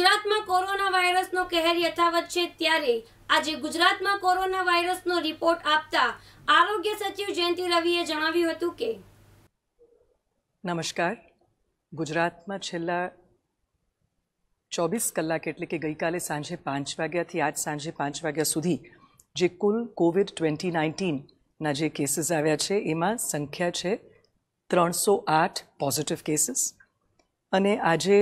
ગુજરાતમાં કોરોના વાયરસનો કહેર યથાવત છે ત્યારે આજે ગુજરાતમાં કોરોના વાયરસનો રિપોર્ટ આપતા આરોગ્ય સચિવ જયંતિ રવિએ જણાવ્યું હતું કે નમસ્કાર ગુજરાતમાં છેલ્લા ચોવીસ કલાક એટલે કે ગઈકાલે સાંજે પાંચ વાગ્યાથી આજ સાંજે પાંચ વાગ્યા સુધી જે કુલ કોવિડ ટ્વેન્ટી નાઇન્ટીનના જે કેસીસ આવ્યા છે એમાં સંખ્યા છે ત્રણસો આઠ પોઝિટિવ કેસીસ અને આજે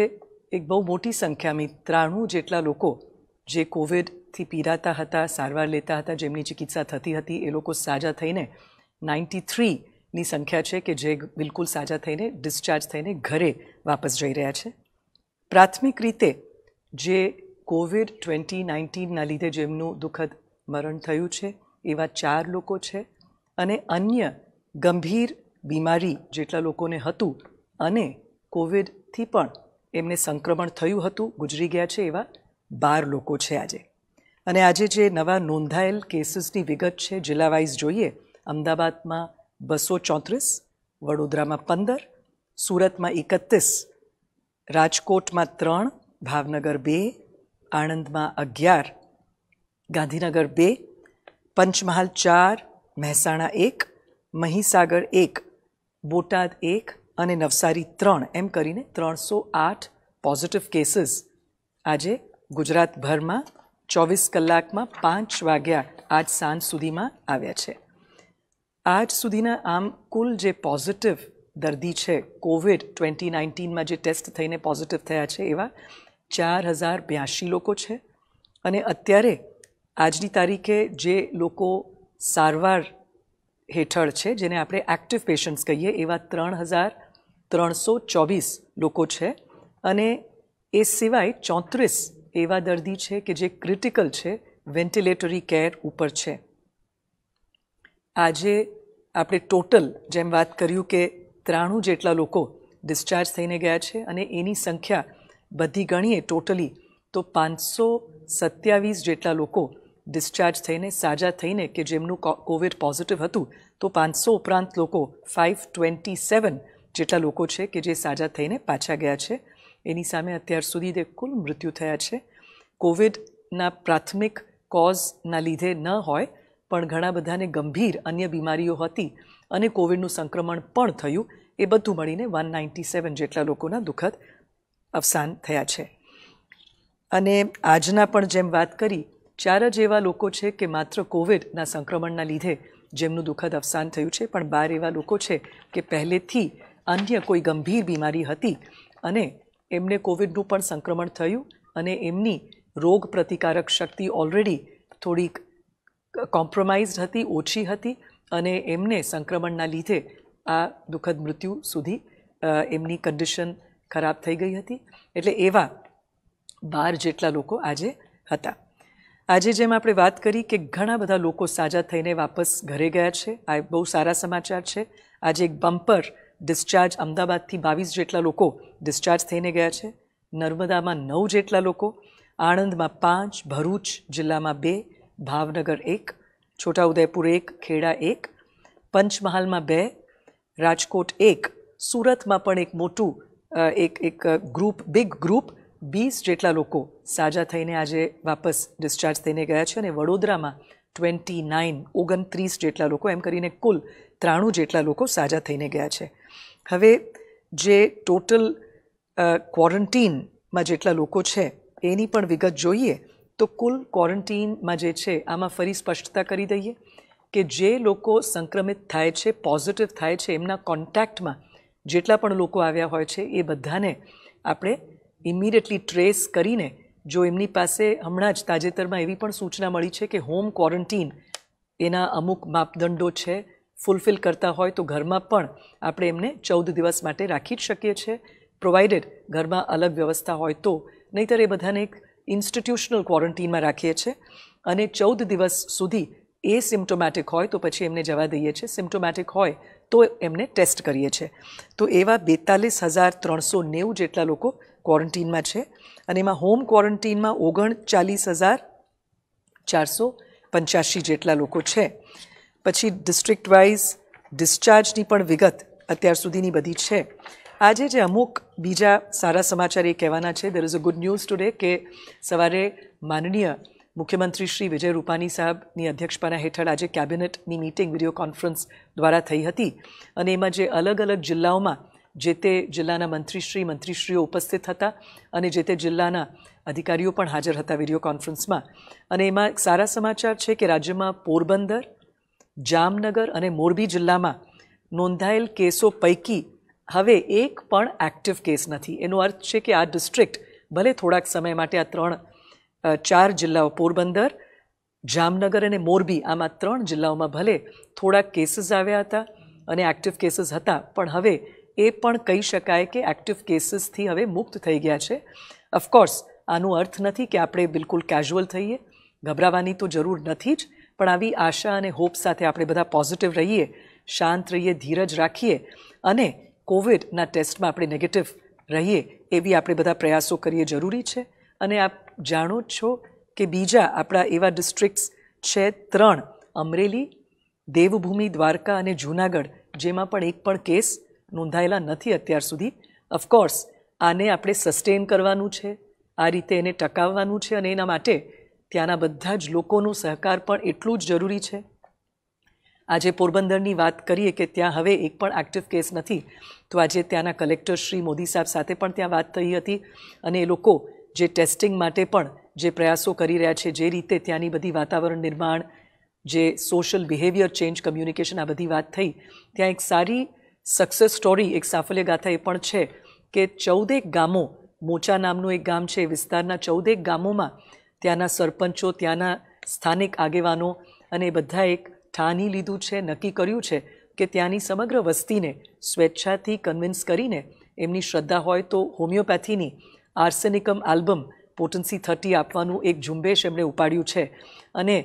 એક બહુ મોટી સંખ્યામાં ત્રાણું જેટલા લોકો જે કોવિડથી પીડાતા હતા સારવાર લેતા હતા જેમની ચિકિત્સા થતી હતી એ લોકો સાજા થઈને નાઇન્ટી થ્રીની સંખ્યા છે કે જે બિલકુલ સાજા થઈને ડિસ્ચાર્જ થઈને ઘરે વાપસ જઈ રહ્યા છે પ્રાથમિક રીતે જે કોવિડ ટ્વેન્ટી નાઇન્ટીનના લીધે જેમનું દુઃખદ મરણ થયું છે એવા ચાર લોકો છે અને અન્ય ગંભીર બીમારી જેટલા લોકોને હતું અને કોવિડથી પણ એમને સંક્રમણ થયું હતું ગુજરી ગયા છે એવા બાર લોકો છે આજે અને આજે જે નવા નોંધાયેલ કેસીસની વિગત છે જિલ્લા જોઈએ અમદાવાદમાં બસો ચોત્રીસ વડોદરામાં પંદર સુરતમાં એકત્રીસ રાજકોટમાં ત્રણ ભાવનગર બે આણંદમાં અગિયાર ગાંધીનગર બે પંચમહાલ ચાર મહેસાણા એક મહીસાગર એક બોટાદ એક અને નવસારી ત્રણ એમ કરીને ત્રણસો આઠ પોઝિટિવ કેસીસ આજે ગુજરાતભરમાં ચોવીસ કલાકમાં પાંચ વાગ્યા આજ સાંજ સુધીમાં આવ્યા છે આજ સુધીના આમ કુલ જે પોઝિટિવ દર્દી છે કોવિડ ટ્વેન્ટી નાઇન્ટીનમાં જે ટેસ્ટ થઈને પોઝિટિવ થયા છે એવા ચાર હજાર બ્યાસી લોકો છે અને અત્યારે આજની તારીખે જે લોકો સારવાર હેઠળ છે જેને આપણે એક્ટિવ પેશન્ટ્સ કહીએ એવા ત્રણ હજાર ત્રણસો ચોવીસ લોકો છે અને એ સિવાય ચોત્રીસ એવા દર્દી છે કે જે ક્રિટિકલ છે વેન્ટિલેટરી કેર ઉપર છે આજે આપણે ટોટલ જેમ વાત કર્યું કે ત્રાણું જેટલા લોકો ડિસ્ચાર્જ થઈને ગયા છે અને એની સંખ્યા બધી ગણીએ ટોટલી તો પાંચસો સત્યાવીસ જેટલા લોકો ડિસ્ચાર્જ થઈને સાજા થઈને કે જેમનું કોવિડ પોઝિટિવ હતું તો પાંચસો ઉપરાંત લોકો ફાઇવ ટ્વેન્ટી સેવન જેટલા લોકો છે કે જે સાજા થઈને પાછા ગયા છે એની સામે અત્યાર સુધી તે કુલ મૃત્યુ થયા છે કોવિડના પ્રાથમિક કોઝના લીધે ન હોય પણ ઘણા બધાને ગંભીર અન્ય બીમારીઓ હતી અને કોવિડનું સંક્રમણ પણ થયું એ બધું મળીને વન નાઇન્ટી સેવન જેટલા લોકોના દુઃખદ અવસાન થયા છે અને આજના પણ જેમ વાત કરી ચાર જ એવા લોકો છે કે માત્ર કોવિડના સંક્રમણના લીધે જેમનું દુઃખદ અવસાન થયું છે પણ બાર એવા લોકો છે કે પહેલેથી અન્ય કોઈ ગંભીર બીમારી હતી અને એમને કોવિડનું પણ સંક્રમણ થયું અને એમની રોગ પ્રતિકારક શક્તિ ઓલરેડી થોડીક કોમ્પ્રોમાઇઝડ હતી ઓછી હતી અને એમને સંક્રમણના લીધે આ દુઃખદ મૃત્યુ સુધી એમની કન્ડિશન ખરાબ થઈ ગઈ હતી એટલે એવા બાર જેટલા લોકો આજે હતા આજે જેમ આપણે વાત કરી કે ઘણા બધા લોકો સાજા થઈને વાપસ ઘરે ગયા છે આ બહુ સારા સમાચાર છે આજે એક બમ્પર ડિસ્ચાર્જ અમદાવાદથી બાવીસ જેટલા લોકો ડિસ્ચાર્જ થઈને ગયા છે નર્મદામાં નવ જેટલા લોકો આણંદમાં પાંચ ભરૂચ જિલ્લામાં બે ભાવનગર એક છોટાઉદેપુર એક ખેડા એક પંચમહાલમાં બે રાજકોટ એક સુરતમાં પણ એક મોટું એક એક ગ્રુપ બિગ ગ્રુપ વીસ જેટલા લોકો સાજા થઈને આજે વાપસ ડિસ્ચાર્જ થઈને ગયા છે અને વડોદરામાં ટ્વેન્ટી નાઇન ઓગણત્રીસ જેટલા લોકો એમ કરીને કુલ ત્રાણું જેટલા લોકો સાજા થઈને ગયા છે હવે જે ટોટલ ક્વોરન્ટીનમાં જેટલા લોકો છે એની પણ વિગત જોઈએ તો કુલ ક્વોરન્ટીનમાં જે છે આમાં ફરી સ્પષ્ટતા કરી દઈએ કે જે લોકો સંક્રમિત થાય છે પોઝિટિવ થાય છે એમના કોન્ટેક્ટમાં જેટલા પણ લોકો આવ્યા હોય છે એ બધાને આપણે ઇમિડિયેટલી ટ્રેસ કરીને જો એમની પાસે હમણાં જ તાજેતરમાં એવી પણ સૂચના મળી છે કે હોમ ક્વોરન્ટીન એના અમુક માપદંડો છે ફૂલફિલ કરતા હોય તો ઘરમાં પણ આપણે એમને ચૌદ દિવસ માટે રાખી જ શકીએ છીએ પ્રોવાઇડેડ ઘરમાં અલગ વ્યવસ્થા હોય તો નહીંતર એ બધાને એક ઇન્સ્ટિટ્યુશનલ ક્વોરન્ટીનમાં રાખીએ છીએ અને ચૌદ દિવસ સુધી એ સિમ્ટોમેટિક હોય તો પછી એમને જવા દઈએ છીએ સિમ્ટોમેટિક હોય તો એમને ટેસ્ટ કરીએ છીએ તો એવા બેતાલીસ હજાર ત્રણસો નેવું જેટલા લોકો ક્વોરન્ટીનમાં છે અને એમાં હોમ ક્વોરન્ટીનમાં ઓગણચાલીસ હજાર ચારસો પંચ્યાસી જેટલા લોકો છે પછી ડિસ્ટ્રિક્ટ વાઇઝ ડિસ્ચાર્જની પણ વિગત અત્યાર સુધીની બધી છે આજે જે અમુક બીજા સારા સમાચાર એ કહેવાના છે there is a good news today કે સવારે માનનીય મુખ્યમંત્રી શ્રી વિજય રૂપાણી સાહેબની અધ્યક્ષપના હેઠળ આજે કેબિનેટની મિટિંગ વિડીયો કોન્ફરન્સ દ્વારા થઈ હતી અને એમાં જે અલગ અલગ જિલ્લાઓમાં જે તે જિલ્લાના મંત્રીશ્રી મંત્રીશ્રીઓ ઉપસ્થિત હતા અને જે તે જિલ્લાના અધિકારીઓ પણ હાજર હતા વિડીયો કોન્ફરન્સમાં અને એમાં એક સારા સમાચાર છે કે રાજ્યમાં પોરબંદર જામનગર અને મોરબી જિલ્લામાં નોંધાયેલ કેસો પૈકી હવે એક પણ એક્ટિવ કેસ નથી એનો અર્થ છે કે આ ડિસ્ટ્રિક્ટ ભલે થોડાક સમય માટે આ ત્રણ ચાર જિલ્લાઓ પોરબંદર જામનગર અને મોરબી આમાં ત્રણ જિલ્લાઓમાં ભલે થોડાક કેસીસ આવ્યા હતા અને એક્ટિવ કેસીસ હતા પણ હવે એ પણ કહી શકાય કે એક્ટિવ કેસીસથી હવે મુક્ત થઈ ગયા છે ઓફકોર્સ આનો અર્થ નથી કે આપણે બિલકુલ કેઝ્યુઅલ થઈએ ગભરાવાની તો જરૂર નથી જ પણ આવી આશા અને હોપ સાથે આપણે બધા પોઝિટિવ રહીએ શાંત રહીએ ધીરજ રાખીએ અને કોવિડના ટેસ્ટમાં આપણે નેગેટિવ રહીએ એવી આપણે બધા પ્રયાસો કરીએ જરૂરી છે અને આપ જાણો છો કે બીજા આપણા એવા ડિસ્ટ્રિક્ટ્સ છે ત્રણ અમરેલી દેવભૂમિ દ્વારકા અને જૂનાગઢ જેમાં પણ એક પણ કેસ નોંધાયેલા નથી અત્યાર સુધી ઓફકોર્સ આને આપણે સસ્ટેન કરવાનું છે આ રીતે એને ટકાવવાનું છે અને એના માટે ત્યાંના બધા જ લોકોનો સહકાર પણ એટલું જ જરૂરી છે આજે પોરબંદરની વાત કરીએ કે ત્યાં હવે એક પણ એક્ટિવ કેસ નથી તો આજે ત્યાંના કલેક્ટર શ્રી મોદી સાહેબ સાથે પણ ત્યાં વાત થઈ હતી અને એ લોકો જે ટેસ્ટિંગ માટે પણ જે પ્રયાસો કરી રહ્યા છે જે રીતે ત્યાંની બધી વાતાવરણ નિર્માણ જે સોશિયલ બિહેવિયર ચેન્જ કમ્યુનિકેશન આ બધી વાત થઈ ત્યાં એક સારી સક્સેસ સ્ટોરી એક સાફલ્ય ગાથા એ પણ છે કે ચૌદેક ગામો મોચા નામનું એક ગામ છે વિસ્તારના ચૌદેક ગામોમાં ત્યાંના સરપંચો ત્યાંના સ્થાનિક આગેવાનો અને બધા એક ઠાની લીધું છે નક્કી કર્યું છે કે ત્યાંની સમગ્ર વસ્તીને સ્વેચ્છાથી કન્વિન્સ કરીને એમની શ્રદ્ધા હોય તો હોમિયોપેથીની આર્સેનિકમ આલ્બમ પોટન્સી થર્ટી આપવાનું એક ઝુંબેશ એમણે ઉપાડ્યું છે અને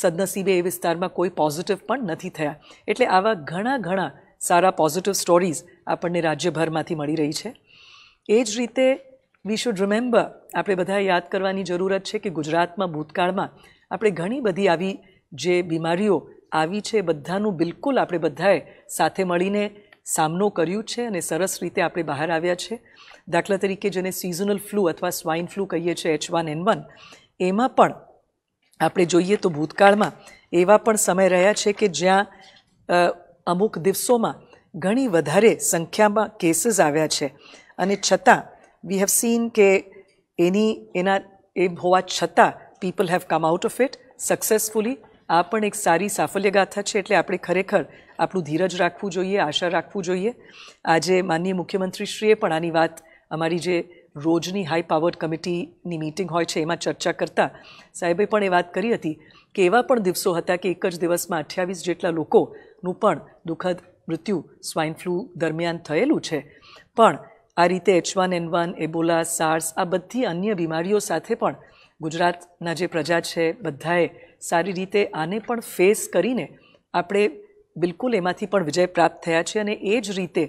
સદનસીબે એ વિસ્તારમાં કોઈ પોઝિટિવ પણ નથી થયા એટલે આવા ઘણા ઘણા સારા પોઝિટિવ સ્ટોરીઝ આપણને રાજ્યભરમાંથી મળી રહી છે એ જ રીતે વી શુડ રિમેમ્બર આપણે બધા યાદ કરવાની જરૂરત છે કે ગુજરાતમાં ભૂતકાળમાં આપણે ઘણી બધી આવી જે બીમારીઓ આવી છે બધાનું બિલકુલ આપણે બધાએ સાથે મળીને સામનો કર્યું છે અને સરસ રીતે આપણે બહાર આવ્યા છે દાખલા તરીકે જેને સિઝનલ ફ્લૂ અથવા સ્વાઇન ફ્લૂ કહીએ છીએ એચ વન એન વન એમાં પણ આપણે જોઈએ તો ભૂતકાળમાં એવા પણ સમય રહ્યા છે કે જ્યાં અમુક દિવસોમાં ઘણી વધારે સંખ્યામાં કેસીસ આવ્યા છે અને છતાં વી હેવ સીન કે એની એના એ હોવા છતાં people have come out of it successfully આ પણ એક સારી સાફલ્યગાથા છે એટલે આપણે ખરેખર આપણું ધીરજ રાખવું જોઈએ આશા રાખવું જોઈએ આજે માનનીય મુખ્યમંત્રીશ્રીએ પણ આની વાત અમારી જે રોજની હાઈ પાવર્ડ કમિટીની મીટિંગ હોય છે એમાં ચર્ચા કરતા સાહેબે પણ એ વાત કરી હતી કે એવા પણ દિવસો હતા કે એક જ દિવસમાં અઠ્યાવીસ જેટલા લોકોનું પણ દુઃખદ મૃત્યુ સ્વાઇન ફ્લૂ દરમિયાન થયેલું છે પણ આ રીતે H one N one Ebola SARS આ બધી અન્ય બીમારીઓ સાથે પણ ગુજરાતના જે પ્રજા છે બધાએ સારી રીતે આને પણ ફેસ કરીને આપણે બિલકુલ એમાંથી પણ વિજય પ્રાપ્ત થયા છે અને એ જ રીતે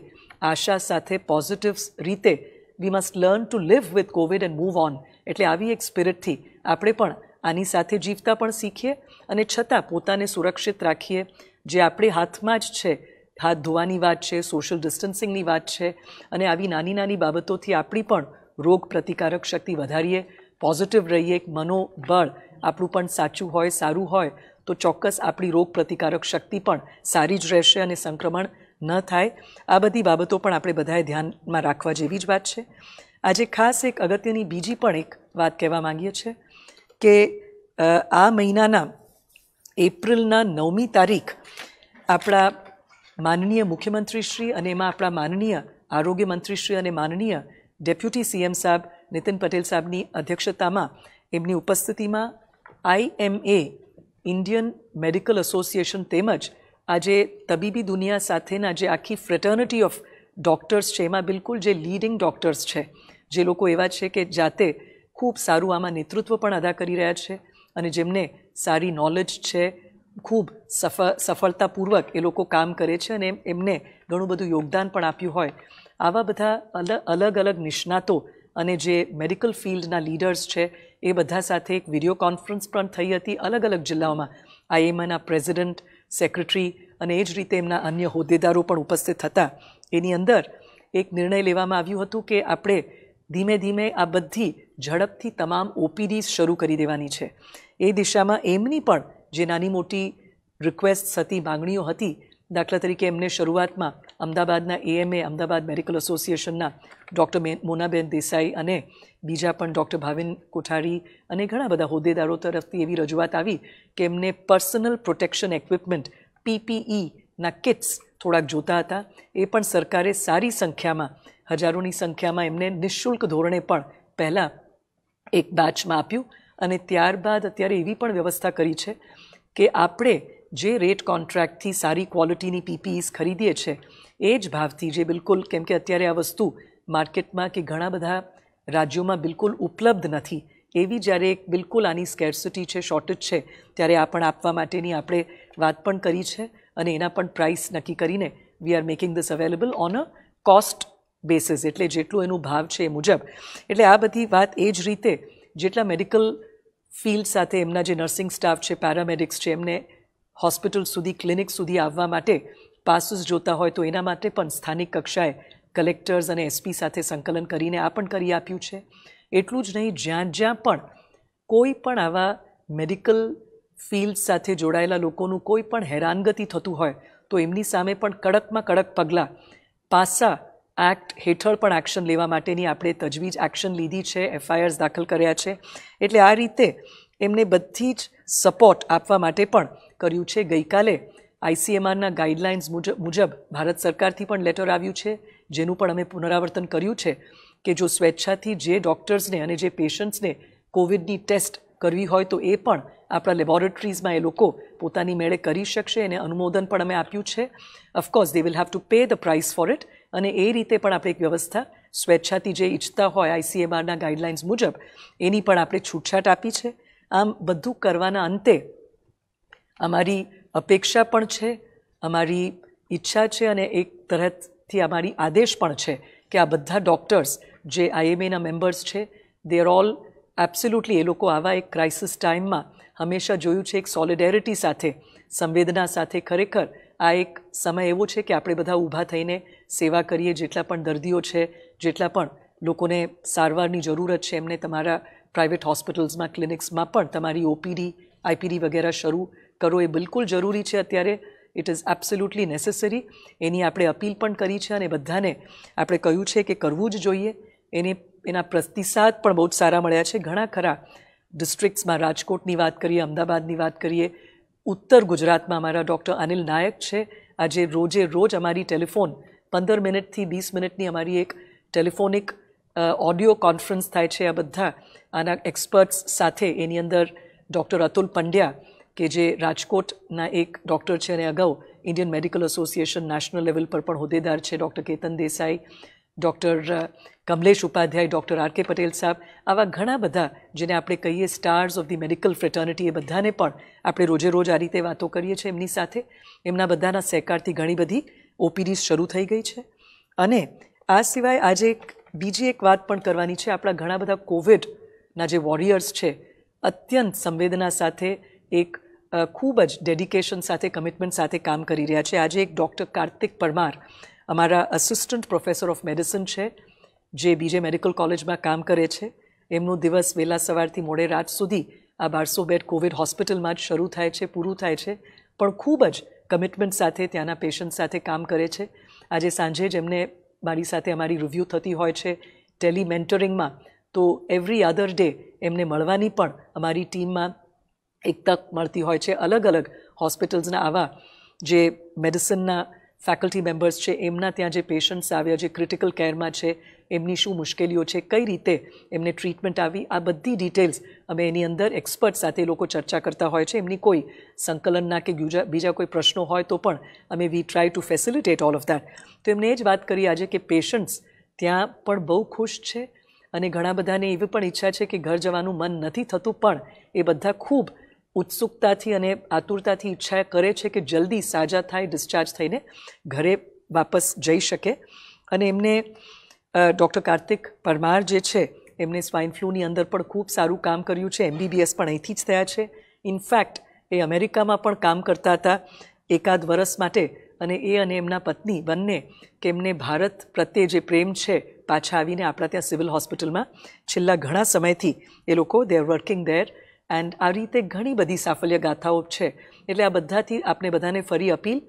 આશા સાથે પોઝિટિવ રીતે we must learn to live with Covid and move on એટલે આવી એક સ્પિરિટથી આપણે પણ આની સાથે જીવતા પણ શીખીએ અને છતાં પોતાને સુરક્ષિત રાખીએ જે આપણે હાથમાં જ છે હાથ ધોવાની વાત છે સોશિયલ ડિસ્ટન્સિંગની વાત છે અને આવી નાની નાની બાબતોથી આપણી પણ રોગ પ્રતિકારક શક્તિ વધારીએ પોઝિટિવ રહીએ મનોબળ આપણું પણ સાચું હોય સારું હોય તો ચોક્કસ આપણી રોગ પ્રતિકારક શક્તિ પણ સારી જ રહેશે અને સંક્રમણ ન થાય આ બધી બાબતો પણ આપણે બધાએ ધ્યાનમાં રાખવા જેવી જ વાત છે આજે ખાસ એક અગત્યની બીજી પણ એક વાત કહેવા માંગીએ છીએ કે આ મહિનાના એપ્રિલના નવમી તારીખ આપણા માનનીય મુખ્યમંત્રીશ્રી અને એમાં આપણા માનનીય આરોગ્ય મંત્રીશ્રી અને માનનીય ડેપ્યુટી સીએમ સાહેબ નીતિન પટેલ સાહેબની અધ્યક્ષતામાં એમની ઉપસ્થિતિમાં આઈએમએ ઇન્ડિયન મેડિકલ એસોસિએશન તેમજ આજે તબીબી દુનિયા સાથેના જે આખી ફ્રેટર્નિટી ઓફ ડૉક્ટર્સ છે એમાં બિલકુલ જે લીડિંગ ડૉક્ટર્સ છે જે લોકો એવા છે કે જાતે ખૂબ સારું આમાં નેતૃત્વ પણ અદા કરી રહ્યા છે અને જેમને સારી નોલેજ છે ખૂબ સફ સફળતાપૂર્વક એ લોકો કામ કરે છે અને એમને ઘણું બધું યોગદાન પણ આપ્યું હોય આવા બધા અલગ અલગ અલગ નિષ્ણાતો અને જે મેડિકલ ફિલ્ડના લીડર્સ છે એ બધા સાથે એક વિડીયો કોન્ફરન્સ પણ થઈ હતી અલગ અલગ જિલ્લાઓમાં આઈએમએના પ્રેસિડેન્ટ સેક્રેટરી અને એ જ રીતે એમના અન્ય હોદ્દેદારો પણ ઉપસ્થિત હતા એની અંદર એક નિર્ણય લેવામાં આવ્યું હતું કે આપણે ધીમે ધીમે આ બધી ઝડપથી તમામ ઓપીડીઝ શરૂ કરી દેવાની છે એ દિશામાં એમની પણ જે નાની મોટી રિક્વેસ્ટ હતી માંગણીઓ હતી દાખલા તરીકે એમને શરૂઆતમાં અમદાવાદના એએમએ અમદાવાદ મેડિકલ એસોસિએશનના ડૉક્ટર મોનાબેન દેસાઈ અને બીજા પણ ડૉક્ટર ભાવિન કોઠારી અને ઘણા બધા હોદ્દેદારો તરફથી એવી રજૂઆત આવી કે એમને પર્સનલ પ્રોટેક્શન ઇક્વિપમેન્ટ પીપીઈના કિટ્સ થોડાક જોતા હતા એ પણ સરકારે સારી સંખ્યામાં હજારોની સંખ્યામાં એમને નિઃશુલ્ક ધોરણે પણ પહેલાં એક બેચમાં આપ્યું અને ત્યારબાદ અત્યારે એવી પણ વ્યવસ્થા કરી છે કે આપણે જે રેટ કોન્ટ્રાક્ટથી સારી ક્વોલિટીની પીપીઈસ ખરીદીએ છીએ એ જ ભાવથી જે બિલકુલ કેમ કે અત્યારે આ વસ્તુ માર્કેટમાં કે ઘણા બધા રાજ્યોમાં બિલકુલ ઉપલબ્ધ નથી એવી જ્યારે એક બિલકુલ આની સ્કેરસિટી છે શોર્ટેજ છે ત્યારે આ પણ આપવા માટેની આપણે વાત પણ કરી છે અને એના પણ પ્રાઇસ નક્કી કરીને we are making this available on a cost basis એટલે જેટલું એનું ભાવ છે એ મુજબ એટલે આ બધી વાત એ જ રીતે જેટલા મેડિકલ ફિલ્ડ સાથે એમના જે નર્સિંગ સ્ટાફ છે પેરામેડિક્સ છે એમને હોસ્પિટલ સુધી ક્લિનિક સુધી આવવા માટે પાસીસ જોતા હોય તો એના માટે પણ સ્થાનિક કક્ષાએ કલેક્ટર્સ અને એસપી સાથે સંકલન કરીને આ પણ કરી આપ્યું છે એટલું જ નહીં જ્યાં જ્યાં પણ કોઈ પણ આવા મેડિકલ ફિલ્ડ સાથે જોડાયેલા લોકોનું કોઈ પણ હેરાનગતિ થતું હોય તો એમની સામે પણ કડકમાં કડક પગલાં પાસા એક્ટ હેઠળ પણ એક્શન લેવા માટેની આપણે તજવીજ એક્શન લીધી છે એફઆઈઆર્સ દાખલ કર્યા છે એટલે આ રીતે એમને બધી જ સપોર્ટ આપવા માટે પણ કર્યું છે ગઈકાલે આઈસીએમઆરના ગાઈડલાઇન્સ મુજબ મુજબ ભારત સરકારથી પણ લેટર આવ્યું છે જેનું પણ અમે પુનરાવર્તન કર્યું છે કે જો સ્વેચ્છાથી જે ડૉક્ટર્સને અને જે પેશન્ટ્સને કોવિડની ટેસ્ટ કરવી હોય તો એ પણ આપણા લેબોરેટરીઝમાં એ લોકો પોતાની મેળે કરી શકશે એને અનુમોદન પણ અમે આપ્યું છે of course they will have to pay the price for it અને એ રીતે પણ આપણે એક વ્યવસ્થા સ્વેચ્છાથી જે ઈચ્છતા હોય આઈસીએમઆરના ગાઈડલાઇન્સ મુજબ એની પણ આપણે છૂટછાટ આપી છે આમ બધું કરવાના અંતે અમારી અપેક્ષા પણ છે અમારી ઈચ્છા છે અને એક તરફથી અમારી આદેશ પણ છે કે આ બધા ડૉક્ટર્સ જે આઈએમએના મેમ્બર્સ છે દે આર ઓલ એબ્સોલ્યુટલી એ લોકો આવા એક ક્રાઇસિસ ટાઈમમાં હંમેશા જોયું છે એક સોલિડેરિટી સાથે સંવેદના સાથે ખરેખર આ એક સમય એવો છે કે આપણે બધા ઊભા થઈને સેવા કરીએ જેટલા પણ દર્દીઓ છે જેટલા પણ લોકોને સારવારની જરૂરત છે એમને તમારા પ્રાઇવેટ હોસ્પિટલ્સમાં ક્લિનિક્સમાં પણ તમારી ઓપીડી આઈપીડી વગેરે શરૂ કરો એ બિલકુલ જરૂરી છે અત્યારે ઇટ ઇઝ એબ્સોલ્યુટલી નેસેસરી એની આપણે અપીલ પણ કરી છે અને બધાને આપણે કહ્યું છે કે કરવું જ જોઈએ એને એના પ્રતિસાદ પણ બહુ જ સારા મળ્યા છે ઘણા ખરા ડિસ્ટ્રિક્ટ્સમાં રાજકોટની વાત કરીએ અમદાવાદની વાત કરીએ ઉત્તર ગુજરાતમાં અમારા ડૉક્ટર અનિલ નાયક છે આજે રોજે રોજ અમારી ટેલિફોન પંદર મિનિટથી વીસ મિનિટની અમારી એક ટેલિફોનિક ઓડિયો કોન્ફરન્સ થાય છે આ બધા આના એક્સપર્ટ્સ સાથે એની અંદર ડૉક્ટર અતુલ પંડ્યા કે જે રાજકોટના એક ડૉક્ટર છે અને અગાઉ Indian medical association national level પર પણ હોદ્દેદાર છે doctor Ketan Desai doctor Kamlesh Upadhyay doctor R K Patel સાહેબ આવા ઘણા બધા જેને આપણે કહીએ stars of the medical fraternity એ બધાને પણ આપણે રોજે રોજ આ રીતે વાતો કરીએ છીએ એમની સાથે એમના બધાના સહકારથી ઘણી બધી ઓપીડી શરૂ થઈ ગઈ છે અને આ સિવાય આજે એક બીજી એક વાત પણ કરવાની છે આપણા ઘણા બધા કોવિડના જે વોરિયર્સ છે અત્યંત સંવેદના સાથે એક ખૂબ જ ડેડિકેશન સાથે કમિટમેન્ટ સાથે કામ કરી રહ્યા છે આજે એક ડૉક્ટર કાર્તિક પરમાર અમારા અસિસ્ટન્ટ પ્રોફેસર ઓફ મેડિસિન છે જે બીજે મેડિકલ કોલેજમાં કામ કરે છે એમનું દિવસ વહેલા સવારથી મોડે રાત સુધી આ બારસો બેડ કોવિડ હોસ્પિટલમાં જ શરૂ થાય છે પૂરું થાય છે પણ ખૂબ જ કમિટમેન્ટ સાથે ત્યાંના પેશન્ટ સાથે કામ કરે છે આજે સાંજે જેમને મારી સાથે અમારી રિવ્યૂ થતી હોય છે ટેલી મેન્ટરિંગમાં તો એવરી અધર ડે એમને મળવાની પણ અમારી ટીમમાં એક તક મળતી હોય છે અલગ અલગ હોસ્પિટલ્સના આવા જે મેડિસિનના ફેકલ્ટી મેમ્બર્સ છે એમના ત્યાં જે પેશન્ટ્સ આવ્યા જે ક્રિટિકલ કેરમાં છે એમની શું મુશ્કેલીઓ છે કઈ રીતે એમને ટ્રીટમેન્ટ આવી આ બધી ડિટેલ્સ અમે એની અંદર એક્સપર્ટ સાથે લોકો ચર્ચા કરતા હોય છે એમની કોઈ સંકલનના કે બીજા કોઈ પ્રશ્નો હોય તો પણ અમે we try to facilitate all of that તો એમને એ જ વાત કરી આજે કે પેશન્ટ્સ ત્યાં પણ બહુ ખુશ છે અને ઘણા બધાને એવી પણ ઈચ્છા છે કે ઘર જવાનું મન નથી થતું પણ એ બધા ખૂબ ઉત્સુકતાથી અને આતુરતાથી ઈચ્છા કરે છે કે જલ્દી સાજા થાય ડિસ્ચાર્જ થઈને ઘરે વાપસ જઈ શકે અને એમને ડૉક્ટર કાર્તિક પરમાર જે છે એમને સ્વાઇન ફ્લૂની અંદર પણ ખૂબ સારું કામ કર્યું છે એમબીબીએસ પણ અહીંથી જ થયા છે ઇનફેક્ટ એ અમેરિકામાં પણ કામ કરતા હતા એકાદ વર્ષ માટે અને એ અને એમના પત્ની બંને કે એમને ભારત પ્રત્યે જે પ્રેમ છે પાછા આવીને આપણા ત્યાં સિવિલ હોસ્પિટલમાં છેલ્લા ઘણા સમયથી એ લોકો they are working there and આ રીતે ઘણી બધી સાફલ્ય ગાથાઓ છે એટલે આ બધાથી આપણે બધાને ફરી અપીલ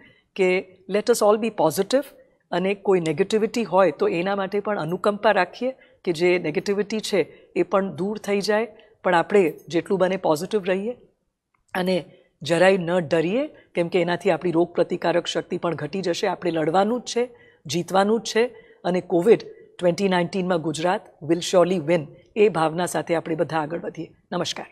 કે let us all be positive અને કોઈ નેગેટિવિટી હોય તો એના માટે પણ અનુકંપા રાખીએ કે જે નેગેટિવિટી છે એ પણ દૂર થઈ જાય પણ આપણે જેટલું બને પોઝિટિવ રહીએ અને જરાય ન ડરીએ કેમકે એનાથી આપણી રોગ પ્રતિકારક શક્તિ પણ ઘટી જશે આપણે લડવાનું જ છે જીતવાનું જ છે અને કોવિડ ટ્વેન્ટી નાઇન્ટીનમાં ગુજરાત વિલ શ્યોરલી વિન એ ભાવના સાથે આપણે બધા આગળ વધીએ નમસ્કાર